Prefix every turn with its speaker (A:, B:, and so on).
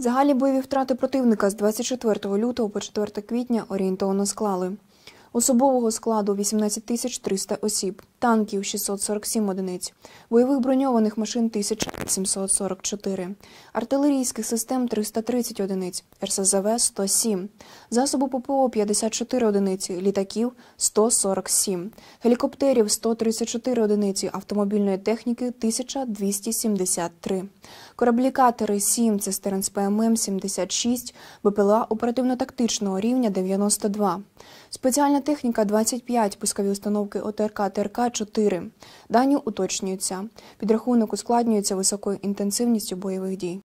A: Загальні бойові втрати противника з 24 лютого по 4 квітня орієнтовно склали. Особового складу 18 тисяч 300 осіб, танків 647 одиниць, бойових броньованих машин 1000. 744, артилерійських систем 330 одиниць, РСЗВ 107, засобу ППО 54 одиниці, літаків 147, гелікоптерів 134 одиниці, автомобільної техніки 1273, кораблі-катери 7, цистерн з ПММ 76, БПЛА оперативно-тактичного рівня 92, Спеціальна техніка 25, пускові установки ОТРК ТРК 4. Дані уточнюються. Підрахунок ускладнюється високою інтенсивністю бойових дій.